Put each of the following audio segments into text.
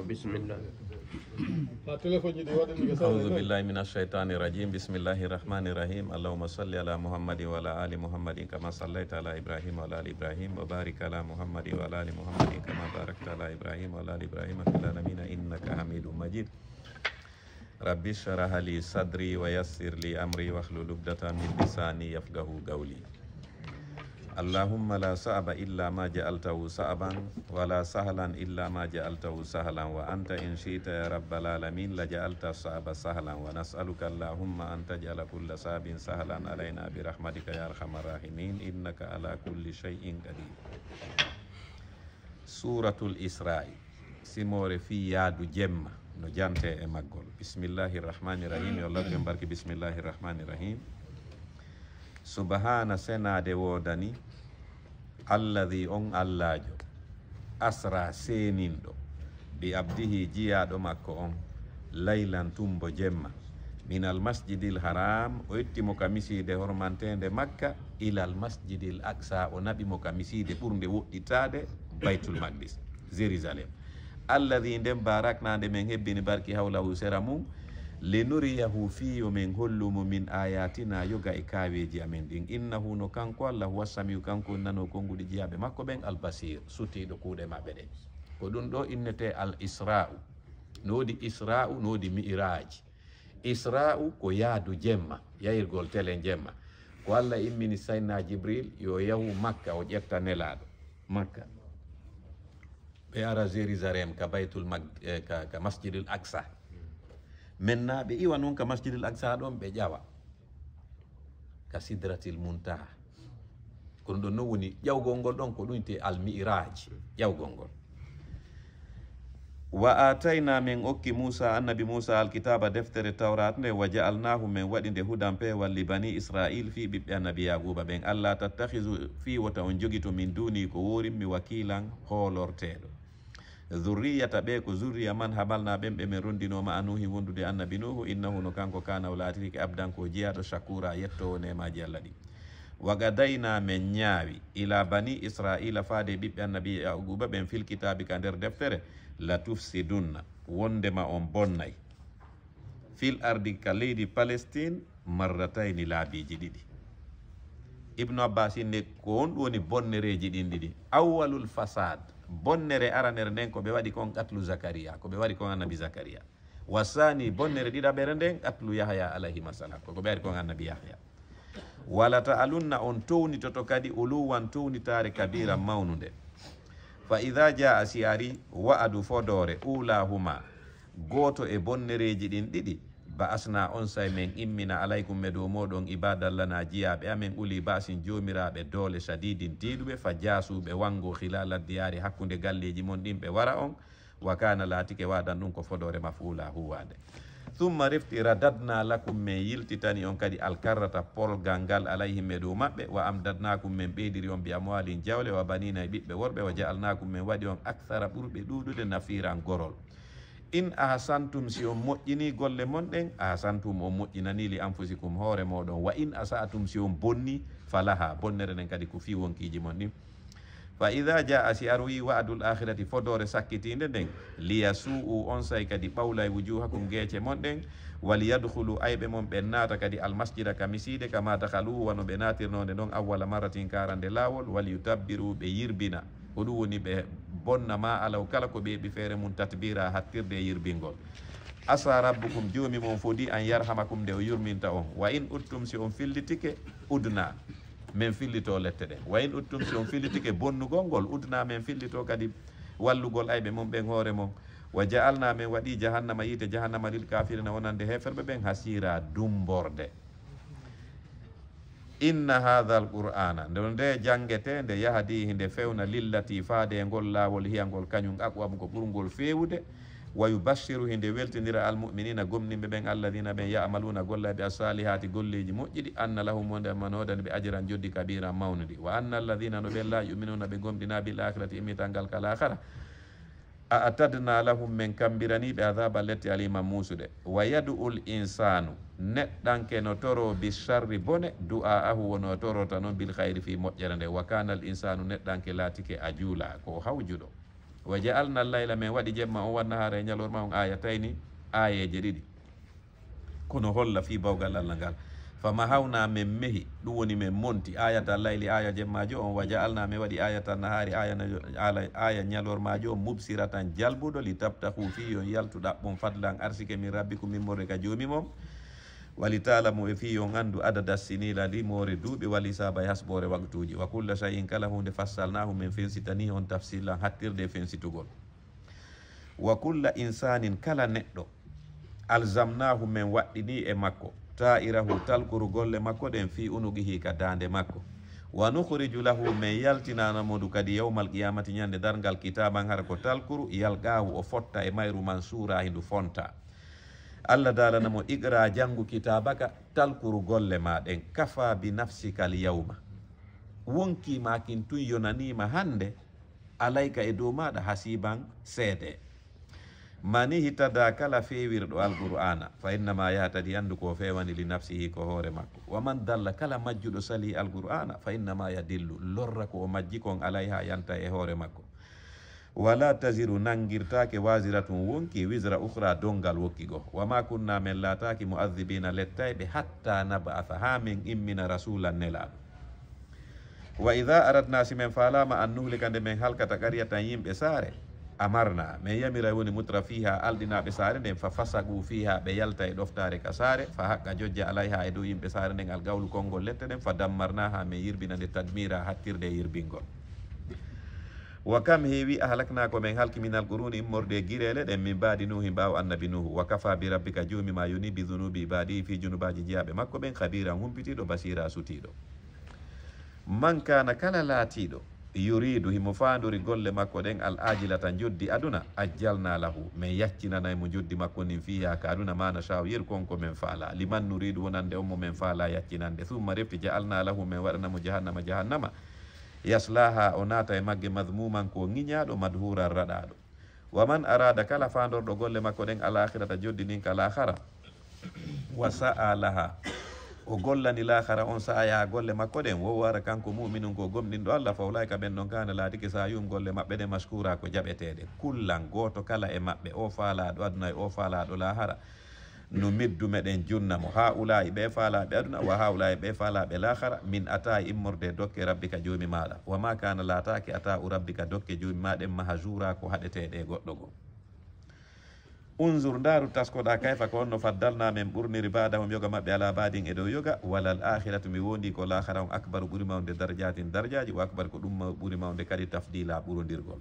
بسم الله أعوذ بالله من الشيطان الرجيم بسم الله الرحمن الرحيم اللهم صل على محمد وعلى آل محمد كما صليت على إبراهيم وعلى آل إبراهيم وبارك على محمد وعلى آل محمد كما باركت على إبراهيم وعلى آل إبراهيم في العالمين إنك حميد مجيد ربي اشرح لي صدري ويسر لي أمري واحلل عقدة من لساني يفقهوا قولي اللهم لا صعب إلا ما جعلته صعبا ولا سهلا إلا ما جعلته سهلا وأنت إن شئت يا رب العالمين لجعلت الصعب سهلا ونسألك اللهم أن تجعل كل صعب سهلا علينا برحمتك يا أرحم الراحمين إنك على كل شيء قدير سورة الإسراء سمور في ياد جمّ no jante بسم الله الرحمن الرحيم يا الله allah ɓe mbarki bismillahi rahmani subahana senade wodani alladi on allajo asra seninɗo bi abdihi jiyaɗo makko on laylan tumbo jemma minal masjidil haram o ittimo ka miside hormantede makka ilal masjidil aqsa o naɓimo ka miside ɓurde woɗɗitade baytul maqdis jérusalem alladi nden barak nade min hebbini barki hawlahu sera mum linuriyahu fiyo min hollumo min ayatina yoga e kaaweji amen ɗin innahu no kanko allah huwa samiu kanko nano konnguɗi jeyaɓe makko ɓen albasir sutiɗo kuuɗe maɓɓe ɗe ko ɗum ɗo innete al isra'u no wodi isra'u no wodi miraji isra'u ko yaadu jemma yayirgol tele jemma ko allah immini sayna jibril yo yahu makka o ƴetta nelaɗo makka ɓe ara jérusalem ka baytul mag eh, ka masjidul aqsa maintenant ɓe iwa noon ka masjidil aksa ɗon ɓe ƴawa ka sidratil muntaha kono ɗon noon woni ƴawgol ngol ɗon ko ɗumte te almiraj ƴawgol ngol wa atayna min okki musa annabi musa alkitaba deftere tawrat nde wa jaalnahu min waɗi nde hudan pewal li bani israil fi ɓiɓɓe annabiyaguba ɓen allah tattahisu fi wota on jogi to min duni ko worinmi wakilan hoolorteɗo zurriyata ɓe ko zurriya man habalna ɓen ɓe min rondinoma anuhi wondude annabi nuhu innahu no kanko kana o abdanko jeyato shakura yettowo nemaji allah ɗi wagadayna men ñaawi ila bani israila faade ɓiɓɓe annabi yaquba ɓen filkitabi kitabi ka nder deftere la tufsidunna wondema on bonnayi fil ardi ka leydi palestine marratayni laabiji ɗiɗi ibnu abbas ne ko on ɗu woni bonnereji ɗin ɗiɗi awalul fasad bonnere aranere nden ko ɓe waɗi kon qatlu zacaria ko ɓe waɗi kon annabi zacaria wasani bonnere ɗiɗaɓere nden qatlu yahya alayhi salam koko ɓe waɗi kon annabi yahya wala ta alunna on townitoto kadi uluwan townitare kabira mawnude fa ida jaa si ari wa'adu fodore ulahuma goto e bonnereji ɗin ɗiɗi ba'asna on say min immina alaykum e dow moɗon ibadallana jiyaɓe amen uli basin jomiraɓe doole sadidin tiɗuɓe fa jasuɓe wango hila laddiyari hakkude galleji mon ɗin ɓe wara on wa kana latike wadan ɗum ko fodore mafula huwade thumma rifti radadna lakum min yiltitani on kadi alkarrata polgal ngal alayhim dow maɓɓe wa amdadnakum min ɓeydiri on mbiya moalin jawle wa banina e ɓiɓɓe worɓe wa jaalnakum min waɗi on akthara ɓurɓe ɗuɗude nafiran gorol in ahsantum si on moƴƴini golle monɗen ahsantum on moƴƴinani li anfusikum hoore moɗon wa in asatum si on bonni falaha bonnere nden kadi ko fi wonkiji mon ɗin fa ida jaa si arwi wadul akhirati fodore sakkitinde nden liyasuu on say kadi ɓawla e wujuhakum geece monɗen waliyadhulu ayɓe mon ɓe naata kadi almasjida ka misiide kama dakaluhu wano ɓe natirnode noon awwala maratin karande lawol walyutabbiru ɓe yirbina hoɗum woni ɓe bonnama alaw kala ko ɓeeɓi feere mum tatbira hattirde e yirbingol asa rabbukum joomi mon fo di an yarhama kum nde o yurminta on wa in uttum si on fillitike udna min fillito lette ɗe wa in uttum si on fillitike bonnugol ngol udna min fillito kadi wallugol ayɓe mum ɓen hoore mon wa jaalna min waɗi jahannama yiite jahannama lil kafirina wonande heferɓe ɓen hasira dumborde inna hadha alqur'ana nde nde jangete nde yahadi hinde fewna lillati faade e ngol laawol hiyangol kañum aqwam ko ɓurgol feewude wa yubashiru hinde weltindira almuminina gomniɓe ɓen alladina ɓen yamaluna gollaɓe asalihati golleji moƴƴiɗi anna lahum wonde manodani ɓe ajiran joddi kabira mawnude wa anna alladina no ɓen la yuminuna ɓe gomɗina bil akhirati immitangal kala khara a atadna lahum min kambiraniɓe adaba letti alima musude wa yadu'ul insanu neɗɗanke no toro bi sharri bone du'aahu wono torota noon bil hayri fi moƴƴere nde wa kana l insanu neɗɗanke laatike a juula ko hawjuɗo wa jaalna llayla min waɗi jemma on wanna haare e ñalorma on aya tayni ayeje ɗiɗi kono holla fi bawgal allah ngal fama hawna min mehi ɗum woni min monti ayata layli aya jemmajo on wa jaalna min waɗi aya tan nahari aya ñalormajo on mubsira jalbuɗo li tabtahu fi yon yaltuɗaɓɓon fadlan arsike min rabbikum min morre ka joomi mom wali e fi yo anndu adada sinila limore duuɓi wali saba e hasbore waktuji wa kulla shayin kala hunde fassalnahu min fensitani on tafsillan hattirde e fensitugol wa kulla insanin kala neɗɗo alzamnahu min waɗɗini e makko ta'irahu talkuru golle makko ɗen fi unugihi ka dande makko wa nukriju lahu min yaltinanamudu kadi yawmal qiyamati ñande dargal kitaban har ko talkuru yalqawu o fotta e mayru man suura hindu fonta allah dalanamo iqra jangu kitabaka talkuru golle ma ɗen kafa bi nafsikal yawma wonkimakin tun yonanima hande alayka e dow maɗa hasiban seede mani hittada kala fewirɗo alqur'ana fa innama yahtadi andu ko fewani li nafsihi ko hoore makko wa man dalla kala majjuɗo sali alqur'ana fa innama yadillu lorra ko o majji kon alay ha yanta e hoore makko wala taziru nangirtake wasiratun wonki wizra ukhra dongal wokki go wama kunna min lataki muadhibina lettayɓe hatta nabatha ha min immina rasulan nelaɗo wa idha aradna simen falama an nuhlika nde min halkata qaryatan yimɓe saare amarna min yamira woni mutra fiha alɗinaɓe saare nden fa fasagu fiha ɓe yalta e ɗoftare ka saare fa haqqa jojja ha e dow yimɓe saare nden gawlu konngol lette ɗen fa ha min yirbina nde tadmira hattirde e yirbingol wa kam heewi ahalakna ko min halki minal quruni immorde guirele ɗen min mbaadi nuhi mbaw annabi nuhu wa kafa bi rabbika ma yoni bi dunubi baadi fi junubaji jeyaɓe makko ɓen habiran humpitiɗo basira sutiɗo man kana kala laatiɗo yuridu himo fandori golle makko ɗen al ajilata joddi aduna ajjalna lahu min yaccinana mo joddi makko nin fiya ka aduna mana nachaw yir konko min faala liman nuridu wonande on mo min faala yaccinande summa refti jaalna lahu min waɗanamo jahannama jahannama yaslaha o naata e magge madmuman ko ŋiñaɗo madhura raɗaɗo waman arada kala fandorɗo golle makko ɗen al akhirata joddi nin kala hara wa sa'a laha o gollani lahara on sahaya golle makko ɗen wo wara kanko muminum ko gomɗin ɗo allah fawlay ka ɓen ɗon gana laadiki sa yum golle maɓɓe ɗe mashkura ko jaɓeteɗe kullan goto kala e maɓɓe o faalaɗo adunay o faalaɗo lahara no middumeɗen junna mo ha ulayi ɓe faalaɓe aduna wa ha ulayi ɓe faalaɓe lahara min ata immorde dokke rabbika joomimaɗa wama kana lataki ata u rabbika dokke joomimaɗen maha jour a ko haɗeteɗe goɗɗo go unzour ndaaru taskoɗa kayfa ko onno faddalna min ɓurniri badahum yoga maɓɓe ala baadin e dow yoga wala l akhiratu mi wondi ko lahara um acbar ɓuri mawde dardiatin dardiaji wacbar ko ɗum ɓuri mawde kadi tafdila ɓurodirgol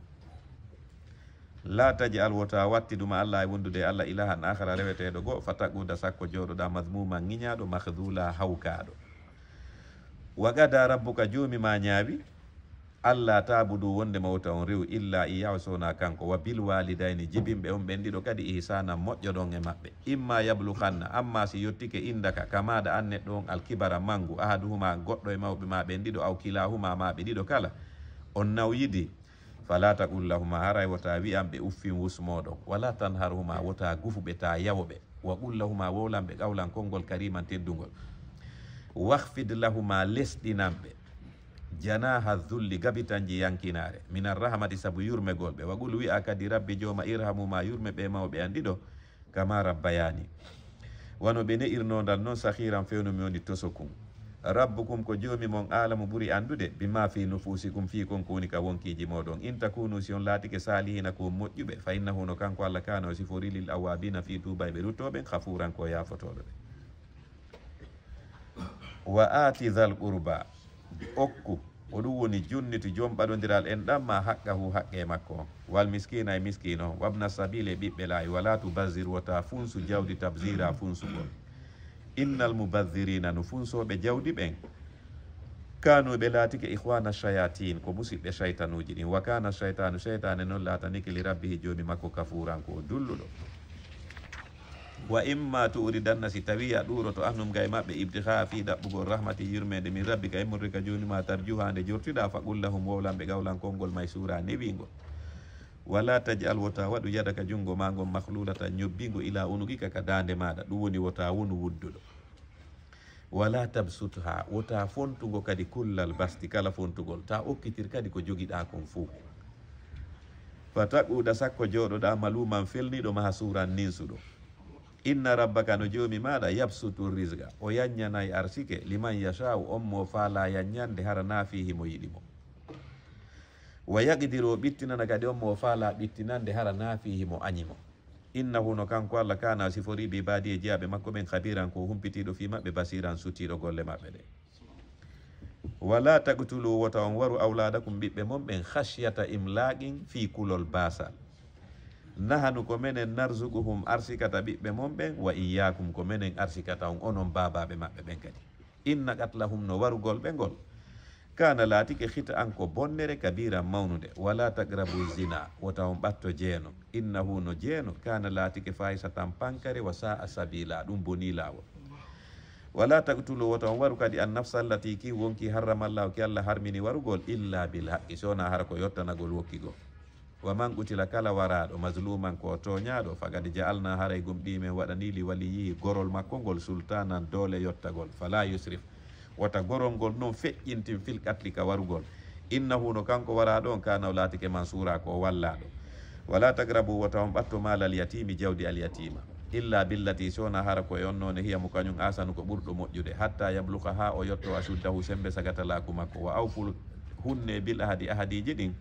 la taji alwota watti duma allah e wondude allah ilahan akhara reweteɗo goo fa taquda sakko jooɗoɗa mahmuma giñaɗo mahdula hawkaɗo wa gada rabbuka joomima ñaawi allah taabudu wonde mawta on riw illa iyaw sowna kanko wa bilwalidayni jibinɓe on ɓen ɗiɗo kadi ihsana moƴƴo ɗon e maɓɓe imma yablukanna amma si yettike indaka kamaɗa an neɗɗo on alkibara manngu ahaduhuma goɗɗo e mawɓe ma ɓen ɗiɗo awkilahuma ma ɓe ɗiɗo kala on nawyidi fala taqullahuma haray wota wiyan ɓe uffin wusmoɗon wala tan harhuma wota gufuɓe ta yawoɓe wa qullahuma wowlan ɓe ƙawlan konngol kariman teddugol wahfid lahuma lesɗinanɓe janaha dhulli gabitanji yankinare minar rahmati sabu yurme ɓe wagul wi'a kadi rabbi joma irhamu ma yurme ɓe mawɓe andiɗo kama rabbayani wano ɓe ne'irnodal noon sahiran fewno mi woni toso rabbukum ko joomi mon alamu ɓuri andude bima fi nufusikum fi kon ko ka wonkiji moɗon in takunu si on laatike salihina ko moƴƴuɓe fa innahuno kanko allah kana o sifo lil awabina fi tuba ɓe ruttoɓen hafuran ko yafotoɗo ɓe wa ati dhal qurba okku o ɗum woni junniti joom ɓaɗodiral en ɗam ma haqqa hu haqqe e makko wal miskina e miskino wabna sabile ɓiɓɓe laayi wala basir wota funsu jawdi tabsira funsugol innal mubadirina no funsoɓe jawdi ɓen kanuɓe laatike ihwana shayatin ko musidɓe uji ɗin wa kana shaytanu shaytane noon laatanike li rabbihi joomi makko kafuranko o dulluɗo wa imma turidanna si tawi a to anum gay maɓɓe ibtiha fi ɗaɓɓugol rahmati yurmede min rabbika e murrika joonima tarjuha nde jortiɗa faqullahum wowlanɓe gawlankolngol suura newingol wala tajal wota waɗu yadaka junngo ma ngon mahlulata ñobbingo ila unugika ka dande maɗa ɗum woni wota wonu wudduɗo wala tabsutha wota fontugo kadi kullal basti kala fontugol ta okkitir kadi ko jogiɗa kon fa fataquɗa sakko joɗoɗa maluman felniɗo maha suran ninsuɗo inna rabbaka no jewmi maɗa yabsutul risga o yanñanayi arsike liman yachau on mo faala yanñande hara naafihi mo yiɗi mo wa yagdiru o ɓittinana kadi on mo faala ɓittinande hara naafihi mo añi mo innahu no kanko allah kana siforii bi baadi e jeyaɓe makko ɓen habiran ko humpitiiɗo fi maɓɓe basiran sutiiɗo golle maɓɓe ɗe wala taktulu wota on waru awlada kum ɓiɓɓe mon ɓen khasiyata imlaqin fi kulol basal nahanu ko menen narzukuhum arsikata ɓiɓɓe mon ɓen wa iyakum ko menen arsikata on onon babaɓe maɓɓe ɓen kadi inna qatlahum no warugol ɓe ngol kana laatike hita an ko bonnere kabira mawnude wala tagrabu zina wota on ɓatto jeeno innahu no jeeno kana laatike fayisa tan pankare wa sa'a sabila ɗum boni laawol wala taqtulu woto on waru kadi an nafsa allati ki wonki harramallahu ki allah harmini warugol illa bil haqqi sowona hara ko yottanagol wokkigol wa man qutila kala waraɗo mazluman ko toñaɗo fagad jaalna haray gum ɗi men waɗanili waliyi gorol makko ngol sultanan doole yottagol fala yusrif wata gorol ngol noon feƴƴintin fil qatli ka warugol innahu no kanko wara ɗon kanaw ke mansura ko wallaɗo wala tagrabu wata on ɓatto mala alyatimi jawdi alyatima illa billati sona hara ko e ne hiya mo kañum asanu ko ɓurɗo moƴƴude hatta yabluka ha o yetto asuddahu sembe sagatalaku makko wa awful hunne bil ahadi ahadiji ɗin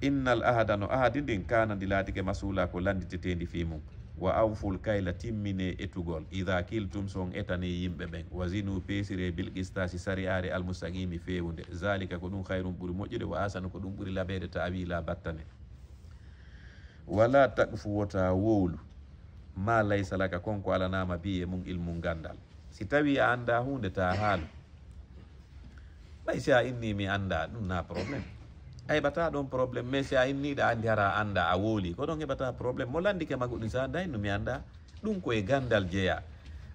innal ahada no ahadi ndin kanandilaadike masuula ko landititendi fi mum wa awful kayla timmine etugol ida kiltum son etani yimɓe ɓen wasinu peesire bilkistasi sariyaare almustaqimi fewunde zalika ko ɗum hayrum ɓuri moƴƴude wa asanu ko ɗum ɓuri laɓeede ta awi la battane wala taqfu wota wowlu ma laysalaka konko alanama bi e mum ilmu ngandal si tawi a anda hunde ta haalu ɓay si a inni mi anda ɗum na probléme a heɓata ɗon probléme mais si a inniɗa andi hara anda a wooli ko ɗon heɓata probléme mo landike makko ɗum sa dayno mi anda ɗum koye gandal jeeya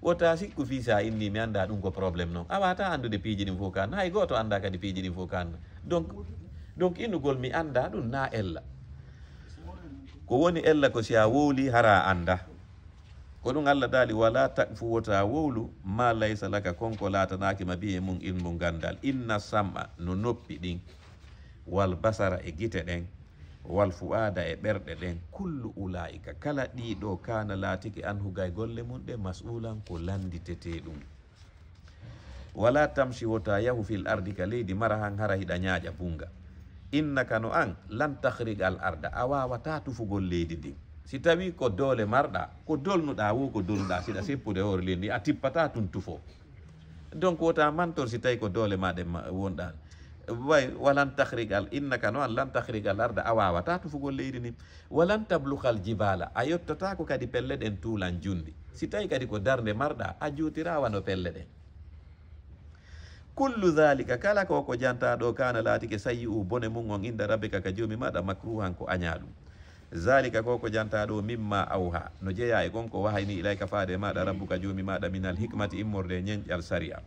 wota sikku fi sa inni mi anda ɗum ko probléme noon a wata andude piiji ɗin fof kan hay goto anda kadi piiji ɗin fof ka donc donc innugol mi anda ɗum na ella ko woni ella ko si a wowli hara anda ko ɗum allah daali wala takfu wota wowlu ma laysa laka konko latanakima biye mum inmu gandal inna a no noppi ɗin wal basara e gite den wal fu'ada e berde den kullu ula'ika kala do kana laatiki anhu gay golle mun de mas'ulan ko tete dum wala tamshi wota yahu fil ardi kale di marahan hara hida nyaaja bunga innaka no an lan takhrij al arda awa wawata tufugol golle ndin si tawi ko dole marda ko dolnuɗa wo ko dolnuɗa si da sepu de hor lendi atipata tun tufo donc wota mantor si tay ko ma de wonda way walan tahrigal innaka noon lan tahrigal arda a wawata tufugo leydi ni walan tablukal jibala a yettota ko kadi pelle ɗen tulan jundi si tawi kadi ko darde marɗa a jutira wano pelle ɗen kullu dhalika kala ko ko jantaɗo kana laatike sayi u bone mum on inda rabbika ka joomi maɗa makruhan ko aña zalika ko ko jantaɗo mimma awha no jeeya e ko wahayni ilayka faade maɗa rabbuka joomi maɗa minal hikmati immorde ñeñƴal sariya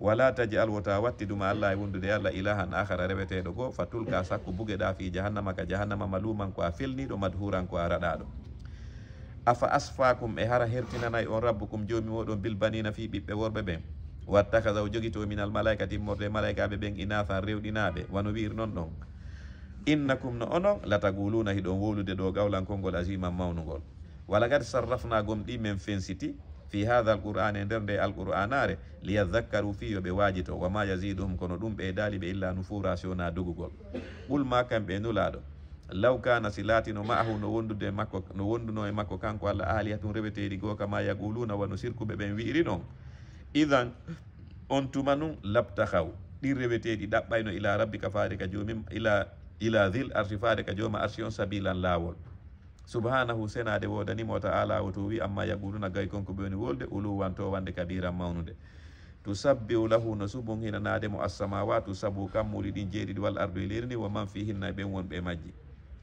wala tajal wota wattiduma allah e wondude allah ilahan akhara reweteɗo goo sakku sakko bugeɗa fi jahannama ka jahannama maluman ko a felniɗo madhuran ko a raɗaɗo afa asfakum e hara hertinana e on rabbukum jomi bil bilbanina fi ɓiɓɓe worɓe ɓen wattakaza o jogito minal malaika timmorde malaikaɓe ɓen inatha rewɗinaɓe wano wir non ɗon innakum no onon lataguluna hiɗon wolude ɗo gawlankol ngol asiman mawnugol wala sarrafna sarrafnagom ɗi men fensiti fi hadha alqur'ani e nder nde alqur'anare liyadhakkaru fi yoɓe waajito wama yasiduhum kono ɗum daali ɓe illa nufura siwona dogugol ɓul ma kamɓe nulaaɗo law kana si laatino maahu no wondude makko no wonduno e makko kanko allah aalihatun reweteeɗi goka kama yaquluna wano sirkuɓe ɓen wi'iri non idan on tuma nun labtahaw ɗin reweteɗi ɗaɓɓayno ila rabbika farika ka ila ila dhil arsi faade ka jooma arsi on sabilan laawol subhanahu senade wodanimo taala o to wi amma yaguluna gay konko ɓeni wolde wanto wande kabira mawnude tusabbihu lahu no subun hinanade mo assamawatu sabu kammuli ɗin jeedi wal ardo e wa man na be ɓen wonɓe majji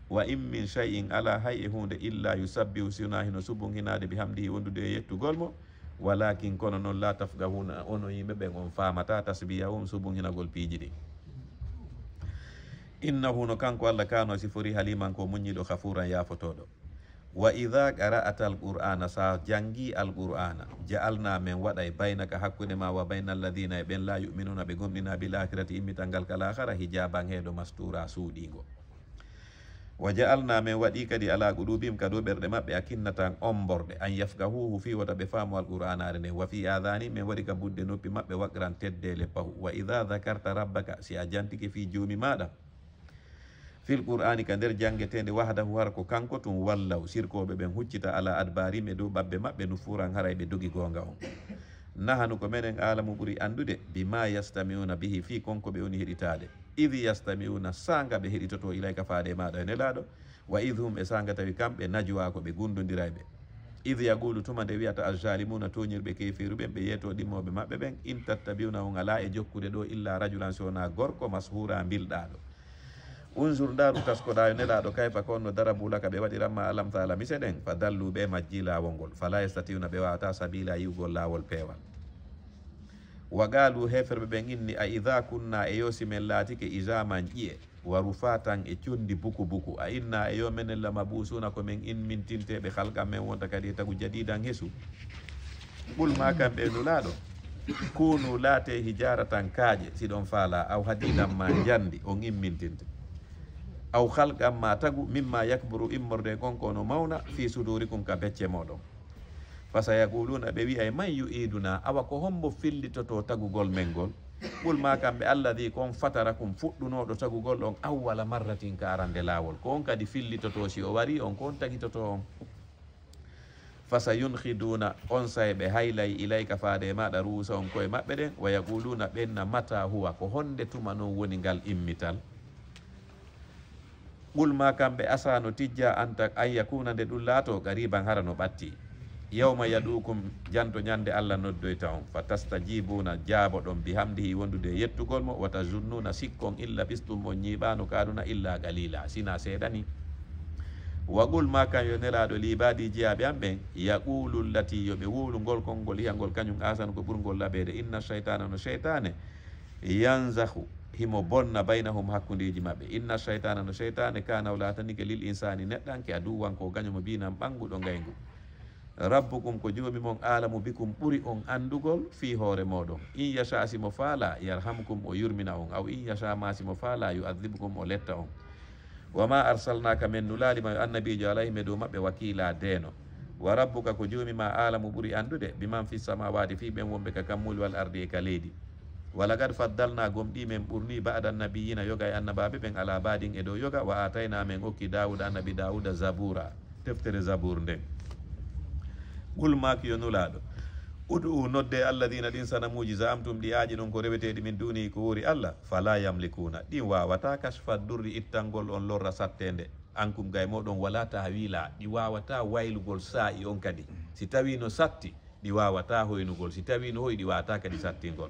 wa in min shay'in ala hay e hunde illa yusabbihu siwnahi no subun hinade hamdi wondude e yettugol mo walakin kono noon la tafgahuna ono yimɓe be on famata tasbiyahum subun hinagol piiji ɗin innahu no kanko allah kano sifori haliman ko muñiɗo hafuran yafotoɗo wa idha qara'ata alqur'ana sa jangi alqur'ana ja'alna min waɗay baynaka hakkude ma wa bayna alladhina e ɓen la yuminuna ɓe gomɗina bil akhirati immitangal kala hara hijaban hedo mastura suuɗigo wa ja'alna min waɗi kadi ala qulubihim kado ɓerɗe maɓɓe akinnatan omborde an yafqahu fi wata ɓe faamu alqur'ana nde wa fi adhani min waɗi ka budde noppi mabbe waqran teddele pahu wa idha dhakarta rabbaka si a jantike fi joomi maɗa fil qur'ani ka nder jangetende wahdahu har ko kanko tun wallaw sirkoɓe ɓen huccita ala adbarime dow babbe mabɓe no furan haray ɓe dogi gonga on nahanu ko menen alamu ɓuri andude bima yastamiuna bihi fi konko ɓe woni heɗitade idi yastamiuna sanga ɓe heɗitoto ilayka faade maɗa e nelaɗo wa id hum ɓe sanga tawi kamɓe najwa ko ɓe gundodira id yaqulu tuma nde wiyata aljalimuna toñirɓe kefiruɓen ɓe yeeto ɗimmoɓe mabɓe ɓen in tattabiuna on ala e jokkude ɗo illa rajulan sona gorko mashura bilɗaɗo unsur nda ɗum taskoɗa yo nelaɗo kay fa konno darabulaka ɓe waɗiranma alam ta alamise ɗen fa dalluɓe majji e e lawol ngol fala estatiuna ɓe wawata sabila yiwgol lawol pewal wagalu galu heferɓe ɓen inni a ida kunna e yosi men latike isaman ƴiye wa tan e condi buku buku a inna e yo menen lama busuna komin inmintinteɓe halkam men wonta kadi tagu jadidan hesu ɓulma kamɓe nulaɗo kunu late hijara tan kaaƴe siɗon fala aw hadidan ma jandi on immintinta aw halgam ma tagu mimma yakbouru immorde gonkono mawna fi sudurikum ka becce moɗon fasa yaquluna ɓe wiyay man yu'iduna awa ko hombo fillitoto tagugol men gol ɓulma kamɓe alladi koon fatara kum fuɗɗunoɗo tagugol on awwala marratin ka arande lawol ko on kadi fillitoto si o wari on ko on tagitoto on fasa yunhiduna on sayɓe haylay ilayka faade maɗa ruusa on koye maɓɓe ɗen wa yaquluna ɓenna mata huwa ko honde tuma noon woni ngal immital kambe kamɓe no tijja anta ay yakuna de ɗum to gariban hara no ɓatti yawma yaɗukum janto alla allah noddoyta on fa tastajibuna jaabo ɗon bihamdihi wondude yettugol mo wata junnuna sikkon illa bistum mo ñiɓano kaduna illa galila sina seeɗani wagol ma kan yo do libadi jeyaɓe ya ɓen lati yobe wulu gol konngol yangol kañum asan ko ɓurgol labede inna cheytana no cheytane yanzahu himo bonna baynahum hakkundeji maɓɓe inna cheytana no cheytane kana o latanike lil insani neɗɗanke a duwanko gañomo mbinan ɓanguɗo gaygu rabbukum ko jomi mon alamu bikum ɓuri on andugol fi hoore moɗon in yacha simo faala yarhamkum o yurmina on aw in yacha ma simo faala yuadibukum o letta on wama arsalnaka men nulalima yo annabijo alayhim e dow maɓɓe wakila deeno wa rabbuka ko jomima ma alamu ɓuri andude biman fi samawati fi ɓen wonɓe ka kammuli wal ardi e ka leydi walagad kad faddalna gomɗi men ɓurni baada nabiyina yoga e annabaɓe ɓen ala badin e dow yoga wa atayna men okki dawuda annabi dawuda zabura deftere zabour nden gul maki yo nulaɗo ud'u nodde alladina ɗin sanamuji zamtum ɗi aji ɗon ko reweteɗi min duni ko wori allah fala yamlikuna ɗin wawata kasfa durri ittangol on lorra sattende ankum gay moɗon wala wiila ɗi wawata waylugol sa'i on kadi si tawi no satti ɗi wawata hoynugol si tawi no hoyi ɗi wawata kadi sattingol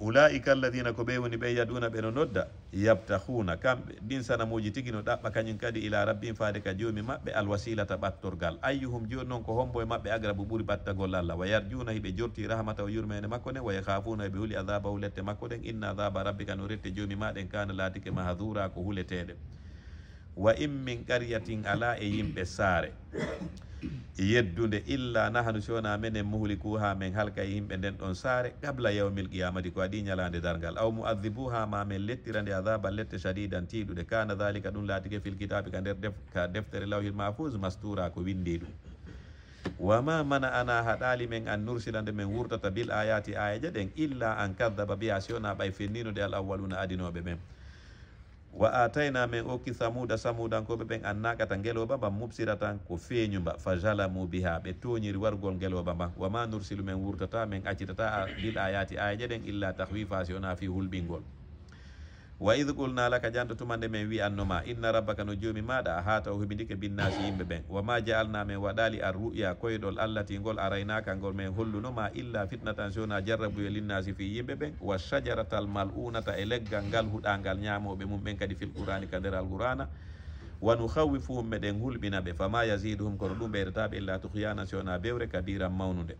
ulaika alladhina ko ɓe woni ɓe yaduna ɓeɗo nodda yabtahuna kamɓe ɗin sanamuji tigi no ɗaɓɓa kañum kadi ila rabbin faade ka joomi maɓɓe alwasilata ɓattorgal ayyuhum joni noon ko hombo e maɓɓe agarabu ɓuuri ɓattagol allah wa yarjuna hiɓe jorti rahmata o yurmede makko nden wa yahafuna hiɓe huuli adabahu lette makko ɗen inna adaba rabbika no rette joomi maɗen kana laatike mahadura ko huleteɗe wa in min qaryatin ala e yimɓe saare yeddude illa nahanu sowna minen muhlikuha min halka e yimɓe nden ɗon saare gabla yawmil qiyamati ko aɗi ñalande dargal aw muadibuha ma min lettirande adaba lette shadidan tiɗude kana dhalika ɗum laatike fil kitabe ka nder ka deftere lawhil mahfus mastura ko windi ɗum wama mana ana haɗali men an nursilande men wurtata bil ayati ayaje ɗen illa an kaddaba biha sowna ɓay fenninude al awwaluna adinoɓe men wa atayna min oki samuda samudankoɓe ɓen annakata ngeloba mba mubsirata ko feñu mba fa jalamu biha ɓe toñiri wargol ngeloba mba wama nursilu men wurtata min accitata bil ayati ayaje ɗen illa si ona fi hulɓingol wa idh qulna laka janto tumande men wi annoma inna rabbaka no joomi maɗa hata o heɓidike binnasi yimɓe ɓen ma jaalna men waɗali ar ru'ya koyɗol allati ngol araynaka ngol men hollunoma illa fitnatan sowna jarrabuye linnasi fi yimɓe ɓen wa sajaratal mal'unata e leggal ngal huɗangal ñamoɓe mum ɓen kadi fil qurani ka nder alqurana wanu hawifuhum meɗen hulɓinaɓe ɓe fama yasiduhum kono ɗum ɓeydataɓe illa tuhyana sowna bewre kabiran mawnude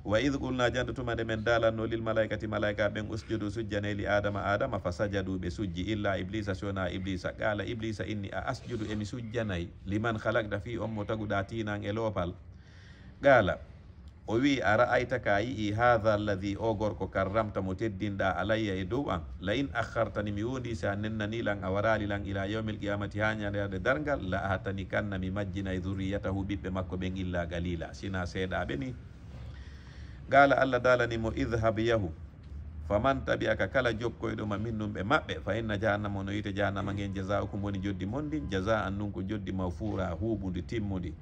wa id qulna jandatumande men dalanno lil malaikati malaika ɓen usjudu sujjane li adama adama fa sajadu ɓe sujji illa iblisa sowna iblisa qala iblisa inni a asjudu emi sujjanayi liman halakta fi on mo taguɗa tinan e loopal qala o wi a ra'aytaka a yi'i hatha alladi o gorko karramta mo teddinɗa alayya e dow an la in akhartani mi wondi sa nennanilan a waralilan ila yawmil qiyamati ha ñanade dargal la ahatani kanna mi majjina e dhurriyatahu ɓiɓɓe makko ɓen illa galila sina seeɗaɓe ni gaala allah mo idhab yahu faman tabi'aka kala jokkoyɗo ma minnum be mabbe fa inna jahannama no yite jahannama ngen ko woni joddi mon ndin jasa an ɗum ko joddi mafura huɓude timmudi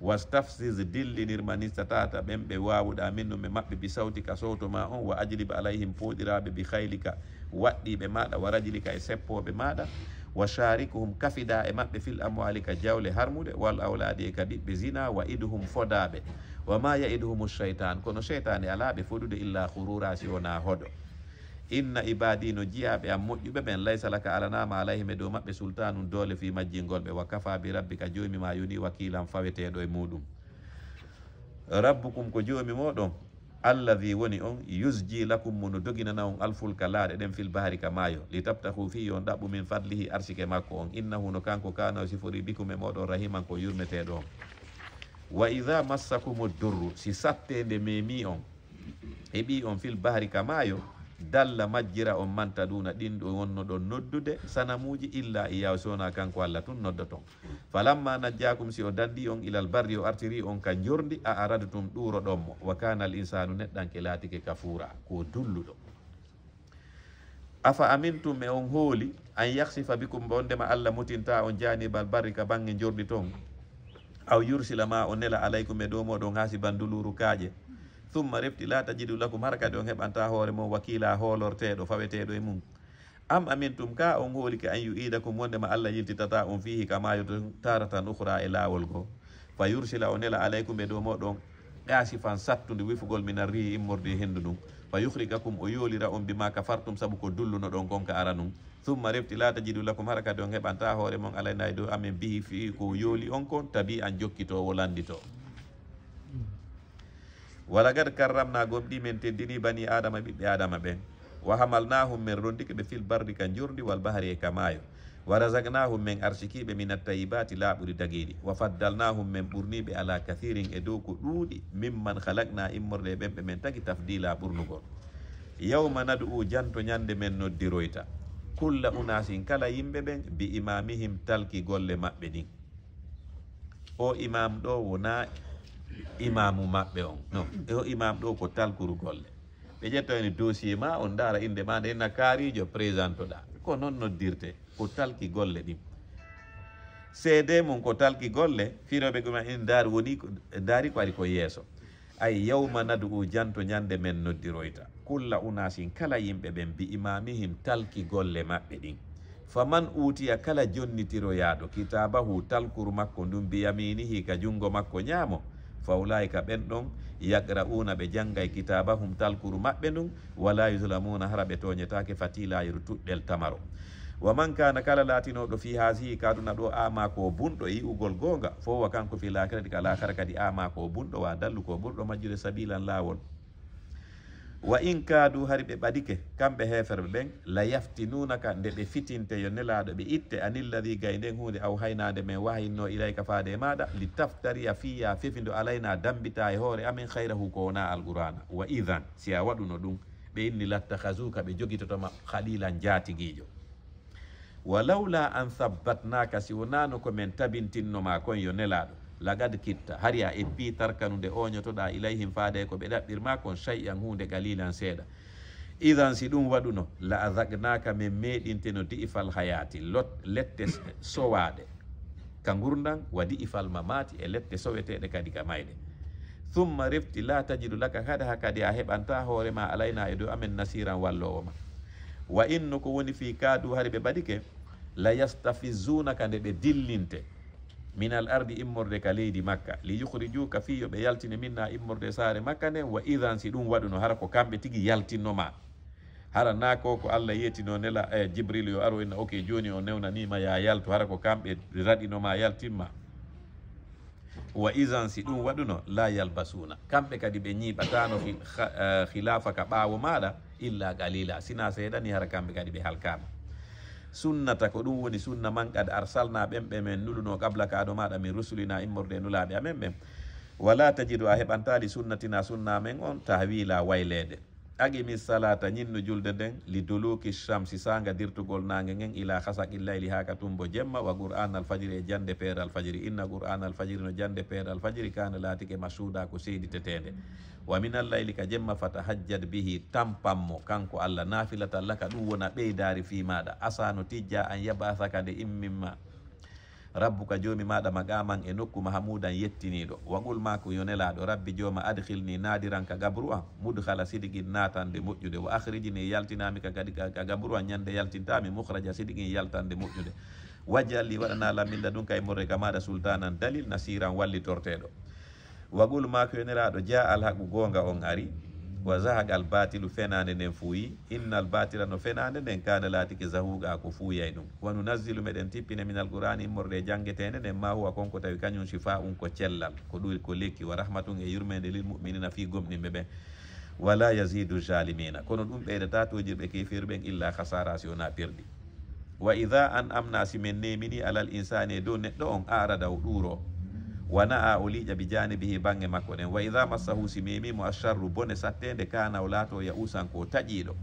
wastafsis dillinir manistatata ɓen ɓe wawuɗa minnum ɓe maɓɓe bi ka sowto ma on wa ajlib alayhim poɗiraɓe bi haylika waɗɗiɓe maɗa wa ka e seppoɓe maɗa wa sharikuhum kafida e mabɓe fil amwali ka jawle harmude wal awladi e ka ɓiɓɓe zina wa iduhum fodaɓe wama yaiduhumu cheytan kono cheytane ala ɓe foɗude illa hurura si wona hoɗo inna ibadi no jiyaɓe am moƴƴuɓe ɓen laysa laka alanama alayhime dow maɓɓe sultanum doole fi majjingolɓe wa wakafa bi rabbi rabbika jomima yoni wakilam faweteɗo e muɗum rabbukum ko joomi moɗon allahi woni on yusji lakum mono doginana on alfulka laaɗe ɗen fil bahari ka maayo li tabtahu fi on ɗaɓɓumin min fadlihi arsike makko on innahu no kanko kana sifori bikum e moɗon rahiman ko yurmeteɗo on wa idha massakum durru si sattede memi on heɓi on fil bahri kamayo dalla majjira on manta duna ɗin ɗo wonno ɗon noddude sanamuji illa iyaw sowona kanko allah tun nodda ton falamma najjakum si o dandi on ilal barri o artiri on ka jordi a arada tum ɗuro ɗonmo wa kana al insanu neɗɗanke laatike kafura ko dulluɗo afa amintum e on hooli an yahsifa bikum bondema allah mutinta on janibal barri ka bangge jordi ton aw yursila ma o nela alaykum e dow moɗon hasiban dulurukaje thumma refti la tajidu lakum harka do on heɓanta mo mum wakila hoolorteɗo faweteɗo e mum am amintum ka on hooli ka an yu'idakum wondema allah yiltitata on fihi kama taratan ukhra e laawol goo fa yursila o nela alaykum e dow moɗon fan sattude wifugol mina rihi immorde e henndu fa yuhrikakum o yoolira on bima kafartum sabu ko dulluno ɗon konka ara thumma refti la tajidu lakum hara kadi on heɓanta hoore mon alaynayi dow amin bihi fi ko yooli on kon tabi an jokkito jokkitowo landito wala gad karramna gomɗi men teddini bani adama ɓiɓɓe adama ɓen wa hamalnahum min rondike ɓe fil bardi ka jordi wal bahari e kamayo wa rasagnahum min arsikiɓe min attayibati laaɓuri dagiɗi wa faddalnahum min ɓurniɓe ala kathirin e dow ko ɗuuɗi mimman halakna immorde ɓen ɓe men tagi tafdila ɓurnugol yawma nad'u janto ñande men noddiroyta kulla unasin kala yimɓe ɓen bi imamihim talki golle maɓɓe ɗin o imam ɗo wona imamu maɓɓe on non o imam ɗo ko talkuru golle ɓe ƴettaeni dossier ma on dara inde ma nde na kaarijo présente ɗa ko noon noddirte ko talki golle ɗin seede mum ko talki golle finoɓe ɓuma in dar woni dari ko ari ko yesso ay yawma nadu u janto ñande men noddiroyta kulla unasin kala yimɓe ɓen bi imamihim talki golle maɓɓe ɗin faman utiya kala jonnitiroyaɗo kitabahu talkuru makko ndum biyaminihi ka jungo makko ñaamo ka ɓen ɗon yaqra'una ɓe jangay kitabahum talkuru maɓɓe ndun wala yuslamuna hara ɓe toñetake fatilayiru tuɗɗel tamaro wa man kana kala latinoɗo fi hasihi kaduna ɗo ama ko bunɗo e yi'ugol gonga fo wa kanko fi lakirati ka lakara kadi ama ko bunɗo wa dallu ko ɓurɗo majjude sabilan lawol wa in kaadu hari ɓe ɓadike kamɓe heeferɓe ɓen la yaftinunaka nde ɓe fitinte yo nelaaɗo ɓe itte anillahi gay nden hunde aw haynaade men wahinno ilayka faade e maaɗa li taftariya fiya fefindo alayna dambita e hoore amin hayrahu ko wona alqurana wa idan si a waɗuno ɗum ɓe inni lattahasuka ɓe jogitotoma halilan jaatiguijo walawla an sabbatnaka si wonano ko men tabintinnoma ma kon yo nelaaɗo lagad kitta hari a eppi tarkanude oñotoɗa ilayhim faade ko ɓe ɗaɓɓirma kon shay'an hunde galilan seeɗa idan si ɗum waɗuno la adagnaka min no di'ifal hayati lot lette sowaɗe ka gurdan wa di'ifal mamati e lette soweteɗe kadi ka mayɗe thumma refti la tajidu laka kada ha kadi a heɓanta hoorema alayna e dow amen nasiran wallowo ma wa inno ko woni fi kaadu hari ɓe ɓaɗike la yastafizunaka nde ɓe dillinte minal ardi immorde ka leydi makka li yukhrijuka fi yo ɓe yaltini minna immorde saare makka nden wa idhan si ɗum waɗuno hara ko kamɓe tigi yaltinoma hara nako ko allah yetino nela e eh, jibril yo aro inna ok joni o newnanima ya yaltu hara ko kamɓe raɗinoma yaltinma wa idhan si ɗum waɗuno la yalbasuna kamɓe kadi ɓe fi eh, khilafa ka ɓawo maɗa illa qalila sina ni hara kamɓe kadi ɓe halkama sunnata ko ɗum woni sunna man kad arsalna ɓenɓe men nuluno kabla kaɗo maɗa min rusulina immorde nulaɓe amen ɓen wala tajidu a heɓantali sunnatina sunna men on ta waylede agimi salata ñinno julde nden li duluki chamsi sanga dirtugol nangue nguen ila hasak illayli ha ka tumbo jemma wa qur'an alfajiri e jande peere alfajiri inna qur'an alfajiri no jande peere alfajiri kana ke masuda ko seydi tetede wa min allayli ka jemma fatahajjad bihi tampammo kanko allah nafilata allah ka ɗum wona ɓeydari fi maɗa asano tijja an yaɓa saka nde immimma rabbuka joomi maɗa ma gaman e nokku ma hamudan yettiniɗo wagol mako yo nelaɗo rabbi jooma adhilni nadiran ka gabru an mudhala sidigin natande moƴƴude wa ahrijini yaltinami ka kadi ka gabru an ñande yaltintami muhraja sidigin yaltande moƴƴude wajjalli waɗana lamilla ɗum kay ka maɗa sultanan dalil nasiran wallitorteɗo wagol mako yonelaɗo nelaɗo ja alhaqu gonga on ari wa zahaga albatilu fenande nden fuyi inna albatila no fenande nden kana laatiki zahuga ko fuuyay ɗum wanu nasdilu meɗen tippine min alqurani immorde janggetede nden ma huwa konko tawi kañum sifa um ko cellal ko ɗuri ko lekki wa rahmatun e yurmede lil muminina fi gomɗinɓe ɓen wala yasidu jalimina kono ɗum ɓeydata tojirɓe ɓen illa hasara si wona perdi wa ida an amna simen nemini alal insani e dow neɗɗo on arada o ɗuuro wana a olija bi janibihi bange makko ɗen wa idha masahu si memimo acharru bone satende kana o laato ya usanko taƴiɗo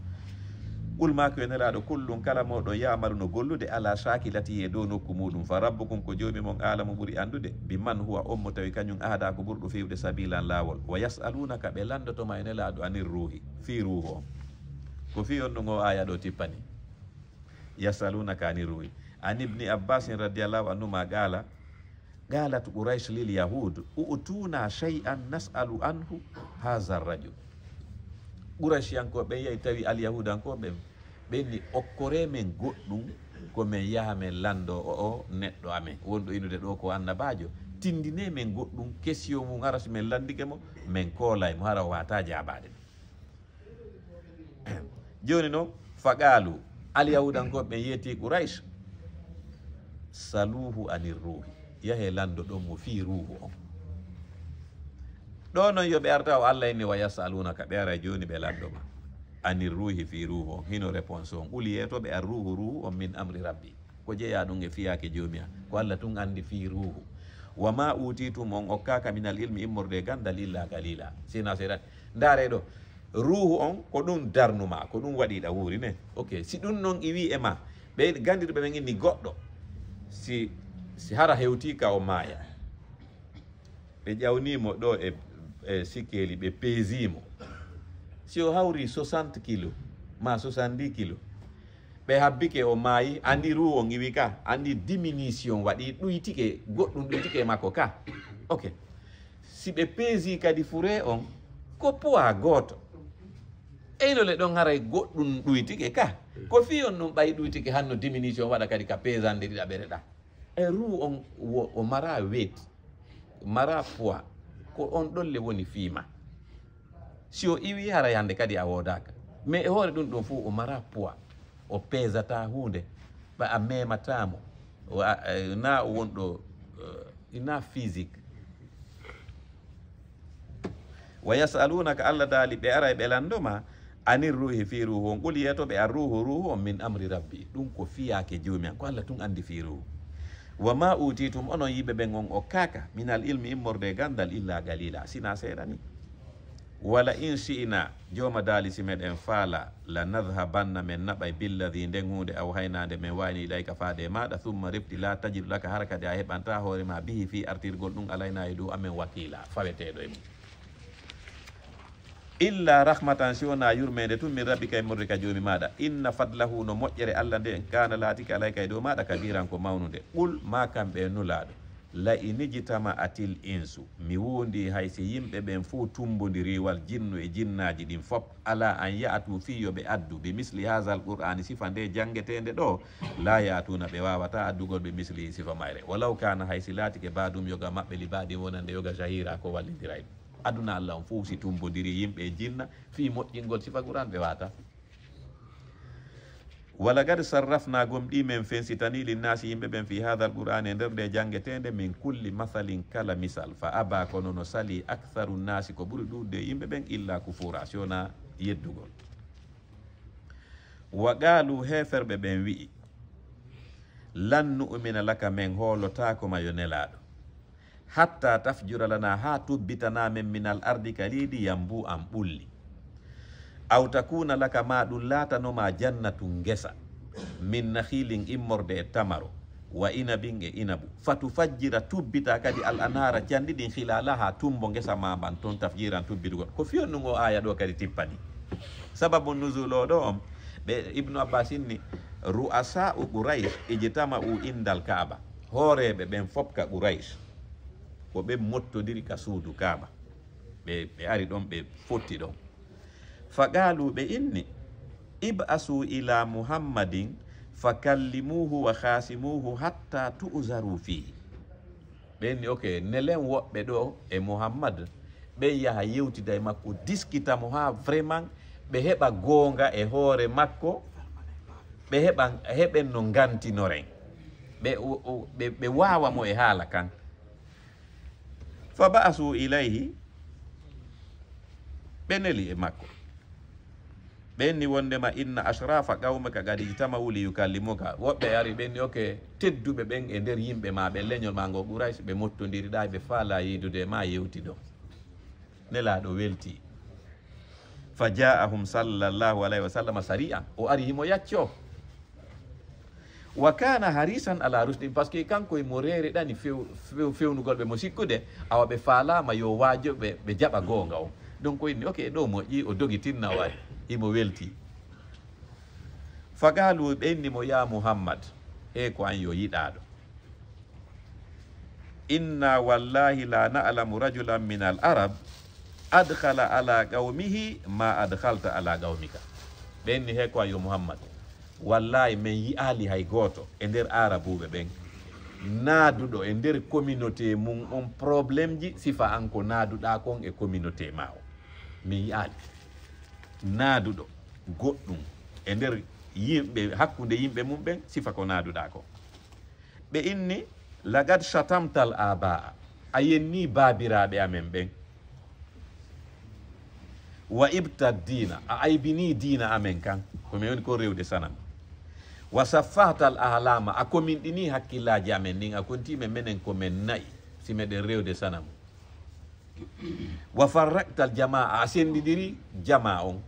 ɓulmako yo nelaɗo kullum kala moɗon yamaru no gollude ala lati e dow nokku muɗum fa rabbukum ko joomi mon mo ɓuuri andude biman huwa on mo tawi kañum aada ko ɓurɗo fewde sabilan lawol wa yasalunaka ɓe landotoma e nelaɗo anir ruhi fi ruhu on ko fi on ɗum o aya ɗo tippani yasalunaka anir ruhi an ibni abbasin radiallahu ma gala Galat Quraish yahud utuna shay'an nasalu anhu haha rajul be yai tawi be ɓenni okkore men goɗɗum ko min yaha men lando o o neɗɗo amen wondo inude ɗo ko annabajo tindine men goɗɗum question mum ngarasi men landige landike mo min koolay mo hara wata jabade joni noon yahud anko ɓen yeti Quraish saluhu anir ruhi yahe lando ɗon mo fii ruhu on ɗo noon yo arta o allah inni wa yasalunaka ara jooni ɓe lanɗo ma ani ruhi fi ruhu on hino réponse on ɓuliyeto ɓe ar ruhu ruhu on min amri rabbi ko jeeya ɗum e fiyaake joomi a ko allah tun anndi fi ruhu wa ma tum on hokkaka minal ilmi immorde gandal illa galila sina seeɗat ndaare ɗo ruhu on ko ɗum darnuma ko ɗum waɗiɗa wuuri ne ok si ɗum noon iwi e ma ɓe gandirɓe ɓen inni goɗɗo si sihara heutika o maya be jaunimo do e, e sikeli be pezimo sio hauri 60 kilo ma 60 kilo be habike o mai andi ruo ngiwika andi diminution wadi duitike goddum duitike mako ka okay si be pezi kadi fure on ko poa goto e lo le don haray goddum duitike ka ko fi on non bay duitike hanno diminution wada kadi ka pezande dida bereda e ruhu on o mara wet mara foi ko on ɗolle woni fiima si o iwi hara yande kadi a wodaka mais e hoore ɗum ɗon fof o mara poids o pesata hunde ba a mematamo e, na o wonɗo e, na physique wa yasalunaka allah daali ɓe ara e landoma anin ruhi fi ruhu on ɓuliya to ɓe a ruhu ruhu on min amri rabbi ɗum ko fiyake jomi an ko allah tun andi fi ruhu wa ma utitum onon yimɓe ɓe gon min minal ilmi immorde gandal illa galila sina seeɗa wala in shi'ina joma daalisi meɗen faala la nadhabanna min naɓay billadi nden hunde aw haynade men wayni ilayka faade maɗa thumma refti la tajidu laka hara kadi a heɓanta hoorema bihi fi artirgol ɗum alayna e dow amen wakila faweteɗo e mum illa rahmatan siwona yurmede tun min rabbika e mordika joomi maɗa inna fadlahu no moƴƴere allah nde kana laatika alayka e dow maɗa kabiran ko mawnude ɓul ma kamɓe e nulaɗo la inijitama atil insu mi wondi hay yimɓe ɓen fo tumbodiriwal jinnu e jinnaji ɗin fop ala an yaatu fi yo ɓe addu ɓe misli hasal qur'ani sifa nde janggetende ɗo la yatuna ɓe wawata addugol ɓe misli sifa mayre walaw kana haysi si laatike badum yoga maɓɓe li baɗi wonande yoga jahira ko wallidira e ɗum aduna allah on fo si tumbodiri yimɓe jinna fi moƴƴingol sifa quran ɓe wata wala gad sarrafna gom ɗi min fensitani linnasi yimɓe ɓen fi hatha l qur'an e nder nde janggetende min kulli masalin kala misal fa aba kono no sali aktharu nnasi ko ɓuuri ɗuɗde yimɓe ɓen illa kufura siona yeddugol wa qalu heferɓe ɓen wi'i lan nu'mina laka min hoolotako ma yo nelaɗo hatta tafjura lana hatubbitana min minal ardi kalidi yambu ambulli ɓulli aw takuna laka ma ɗum latanoma jannatun ngesa min nakhilin immorde e tamaro wa inabin e inabu fatufajjira tubbita kadi al anara jandidin khilalaha tumbo ngesa ma man toon tafjiran tubbidugo ko fiyonnugo aya ɗo kadi tippani sababu nuzulo do be on ɓe ibnu abbasin ni ru'asa u quraish ijtama u indal kaaba hooreɓe ɓen fopka quraish ko ɓe mottodiri ka suudu kaaba ɓe ɓe ari ɗon ɓe fotti ɗon faqaaluɓe inni ibasu ila muhammadin fa kallimuhu wa khasimuhu hatta tuzaru fihi ɓenni ok nelen woɓɓe ɗo e muhammad ɓen yaha yewtida e makko diskita mo ha vraiment ɓe heɓa goonga e hoore makko ɓe heɓa heɓen no ngantinoren ɓe ɓe wawamo e haala kan fa ba'athu ilayhi ɓe neli e makko ɓenni wondema inna ashrafa qawmika kadi jitamau li yukallimuka woɓɓe ari ɓenni oke tedduɓe ɓen e nder yimɓe ma ɓe leñol ma ngo ɓuray ɓe mottodiriɗa ɓe faala yiidude ma yewti ɗo nelaɗo welti fa jaahum sallallahu alayhi wa sallam sari an o ari himo yacco wa kana harisan ala rusdi par ce que kanko e mo reereɗani few fewnugol ɓe mo sikkude awa ɓe faalama yo waajo ɓe ɓe jaɓa goonga o donc ko inni ok ɗo moƴƴi o dogi tinna waɗi imo welti fagalu ɓenni mo ya mouhammad e ko an yo yiɗaɗo inna wallahi la na'lamu rajulan min al arab adkhala ala qawmihi ma adkhalta ala qawmika ɓenni he ko an yo mouhammad wallahi min yi'aali hay gooto e ndeer arabuuɓe ɓen naaduɗo e ndeer communauté mum on probléme ji sifa an ko naaduɗaa kon e communauté maa o min yi'aali naaduɗo goɗɗum e ndeer yimɓe hakkunde yimɓe mum ɓen sifa ko naaduɗaa ko ɓe inni lagad chatamtal abaa a yenni baabiraaɓe amen ɓen wa ibtaddina a aybinii diina amen kan ko mi woni ko rewde sanam wa saffahta al ahlama a kominɗini hakkillaji amen ɗin a kontime menen komin nayi si meɗen rewde sana mum wa farrakta al jamaa a sendidiri jama on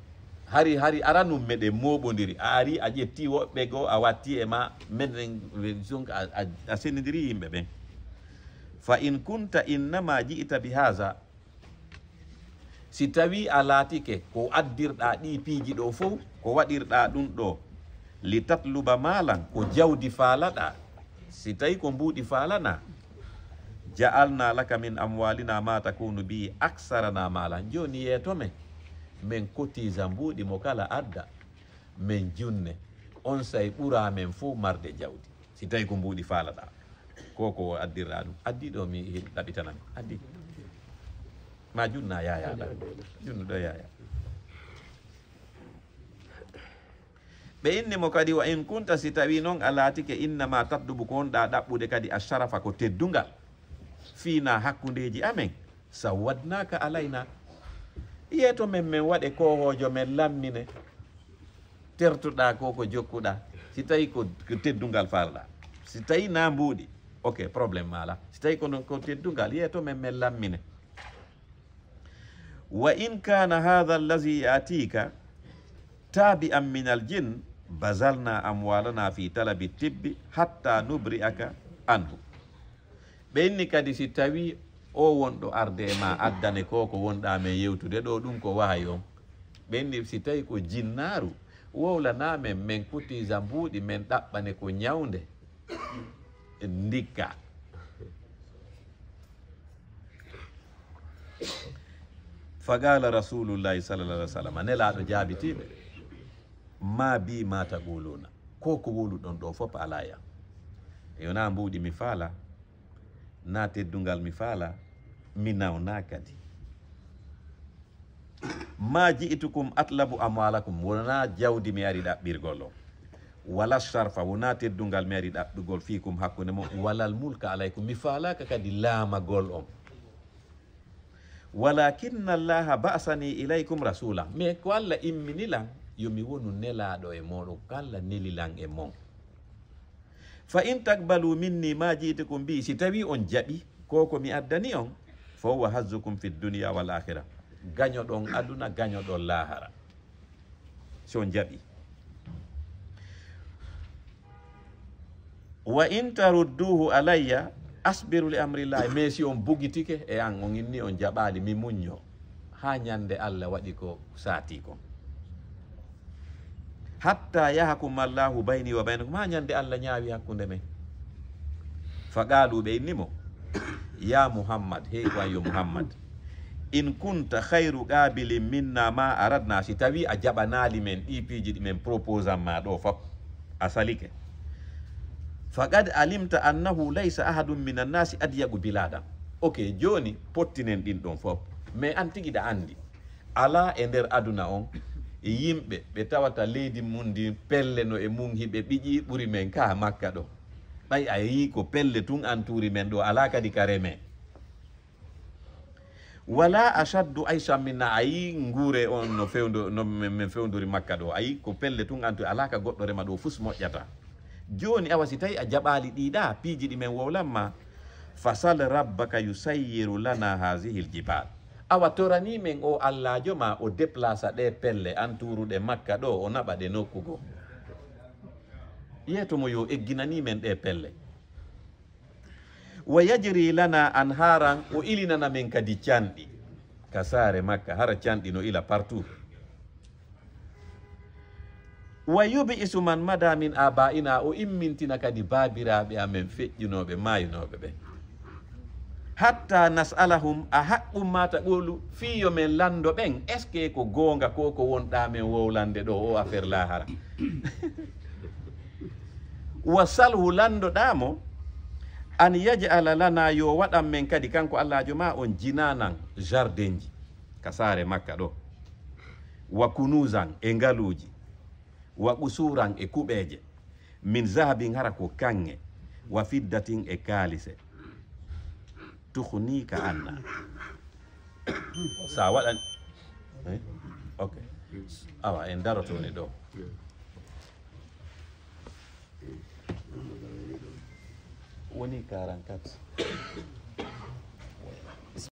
hari hari aranum meɗen moɓodiri a ari a ƴetti woɓɓe go a watti e ma menen donc a sendidiri yimɓe ɓen fa in kunta innama ji'ita bi haha si tawi a laatike ko addirɗa ɗi piiji ɗo fof ko waɗirɗa ɗum ɗo litatluba malan ko jawdi faalaɗa si tawi ko mbuuɗi faalana ja'alna laka min amwalina ma takunu bi aksarana malan joni yeetome min cotisa mbuuɗi mo kala adda min junne on say ɓura men fof marde jawdi si tawi ko mbuuɗi faalaɗa ko ko addirɗa ɗum addi ɗo mi ɗaɓitanami addi ma junna yayaɗa junnuɗo yaya ɓe innimo kadi wa in kunta si tawi noon a laatike innama tatdubu ko wonɗa ɗaɓɓude kadi a sharafa ko teddungal fiina hakkundeji amen sawwadnaka alayna yeeto men min waɗe kohojo men lammine tertuɗa ko ko jokkuɗa si tawi ko teddungal farɗa si tawi na mbuuɗi ok probléme mala si tawi kono ko teddungal yeeto men min lammine wa in kana hatha allazi yatika tabi'an min al jinne basalna am walana fi talabi tibbi hatta nubri aka anhu ɓenni kadi si tawi o wonɗo arde ma addane ko ko wonɗa men yewtude ɗo ɗum ko wayon ɓenni si tawi ko jinnaru wowlanamen men kutisa mbuuɗi men ɗaɓɓane ko ñawde ndikka fa gala rasulullahi sallallah alih w sallam nelaɗo jaabitiɓe ma bi ma taguluna ko ko woluɗon ɗo fop alaya e wona mbuuɗi mi faala na te mi mifala mi nawna kadi ma ji'itukum atlabu amwalakum wona jawdi mi ari ɗaɓɓirgol o wala sarfa wona teddungal mi ari ɗaɓɓirgol fikum hakkunde mo wala mulka alaykum mi falaka kadi laamagol on walakinna allaha basani ilaykum rasula mais ko allah imminilan yo mi wonu nelaaɗo e moɗon kala nelilan e mon fa in takbalu minni ma jiite ko mbi si tawi on jaɓi ko ko mi addani on fa huwa hasdukum fi dunia wal ahira gañoɗon aduna gañoɗon laahara si on jaɓi wa in tarudduhu alayya asbiru li amrillahi mais si on bugitike e an on inni on jaɓaali mi muñño haa ñannde allah waɗi ko saati kon hatta yahkum allahu baini wa bainakum ha allah ñaawi hakkunde men fa ɓe innimo ya muhammad he wan yo muhammad in kunta hayru qabilin minna ma aradna si tawi a jaɓanaali men ɗi e men proposan ma ɗo fof a salike faqad alimta annahu laysa ahadum min annasi adyagu biladan ok joni pottinen ɗin ɗon fof mais an tigiɗa andi ala e nder aduna on e yimɓe ɓe tawata leydi mum ndi pelle no e mum hiɓe ɓiƴi ɓuri men ka makka ɗo ɓay a yii ko pelle tun anturi men ɗo ala kadi ka wala achaddu aicha minna a yi nguure on no fewdo no min fewdori makka ɗo a yi ko pelle tun anturi ala ka goɗɗo rema ɗo fus moƴƴata joni awa si tawi a jaɓali ɗiɗa piiji ɗi men wowlanma fasal rabbaka yusayyiru lana hasihi l jibal awa torani e men o allajo ma o déplaça ɗe pelle anturuɗe makka ɗo o naɓa ɗe nokkugo yeetomo yo egginani men ɗe pelle wa yajri lana anharan o ilinana men kadi canɗi kasare makka hara canɗi no ila partout wa yubi'isu man mada min abaina o immintina kadi babiraɓe amen feƴƴinoɓe mayinoɓe ɓe hatta nasalahum a ma taqulu fi fiyo men lando ben est ce que ko goonga ko ko wonɗa men wowlande ɗo o affaire lahara wa salhu landoɗamo an yaj'ala lana yo waɗan men kadi kanko allah ma on jinanan jardin ji makka ɗo wa kunusan e ngaluji wa usuran e kubeje min zahabin hara ko kange wa fiddatin e kalise تغنيك عنا ساوال أن إيه؟ أوكي أما إن دارتوني دو وني كاران كاتس